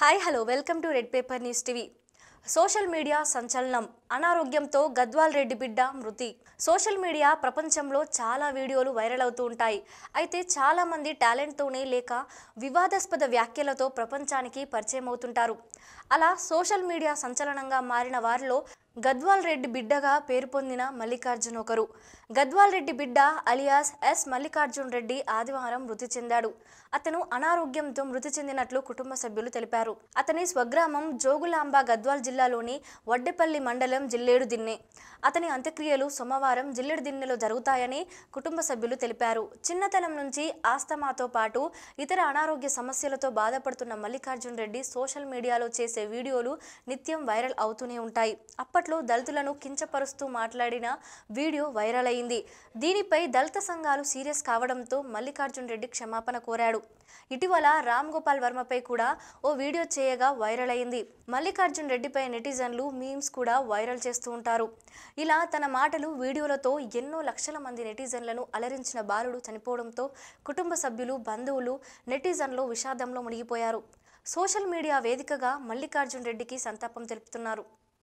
hi hello welcome to red paper news TV social media సంచలనం అనారోగ్యంతో గద్వాల్ రెడ్డి బిడ్డ మృతి సోషల్ మీడియా ప్రపంచంలో చాలా వీడియోలు వైరల్ అవుతూ ఉంటాయి అయితే చాలామంది టాలెంట్తోనే లేక వివాదాస్పద వ్యాఖ్యలతో ప్రపంచానికి పరిచయం అవుతుంటారు అలా సోషల్ మీడియా సంచలనంగా మారిన వారిలో గద్వాల్ రెడ్డి బిడ్డగా పేరు పొందిన మల్లికార్జున్ ఒకరు గద్వాల్ రెడ్డి బిడ్డ అలియాస్ ఎస్ మల్లికార్జున్ రెడ్డి ఆదివారం మృతి చెందాడు అతను అనారోగ్యంతో మృతి చెందినట్లు కుటుంబ సభ్యులు తెలిపారు అతని స్వగ్రామం జోగులాంబ గద్వాల్ జిల్లాలోని వడ్డెపల్లి మండలం జిల్లేడు దిన్నె అతని అంత్యక్రియలు సోమవారం జిల్లేడు దిన్నెలో జరుగుతాయని కుటుంబ సభ్యులు తెలిపారు చిన్నతనం నుంచి ఆస్తమాతో పాటు ఇతర అనారోగ్య సమస్యలతో బాధపడుతున్న మల్లికార్జున్ రెడ్డి సోషల్ మీడియాలో చేసే వీడియోలు నిత్యం వైరల్ అవుతూనే ఉంటాయి అప్పటి అప్పట్లో దళితులను కించపరుస్తూ మాట్లాడిన వీడియో వైరల్ అయింది దీనిపై దళిత సంఘాలు సీరియస్ కావడంతో మల్లికార్జున్ రెడ్డి క్షమాపణ కోరాడు ఇటీవల రామ్ గోపాల్ వర్మపై కూడా ఓ వీడియో చేయగా వైరల్ అయింది మల్లికార్జున్ రెడ్డిపై నెటిజన్లు మీమ్స్ కూడా వైరల్ చేస్తూ ఉంటారు ఇలా తన మాటలు వీడియోలతో ఎన్నో లక్షల మంది నెటిజన్లను అలరించిన బాలుడు చనిపోవడంతో కుటుంబ సభ్యులు బంధువులు నెటిజన్లు విషాదంలో మునిగిపోయారు సోషల్ మీడియా వేదికగా మల్లికార్జున్ రెడ్డికి సంతాపం తెలుపుతున్నారు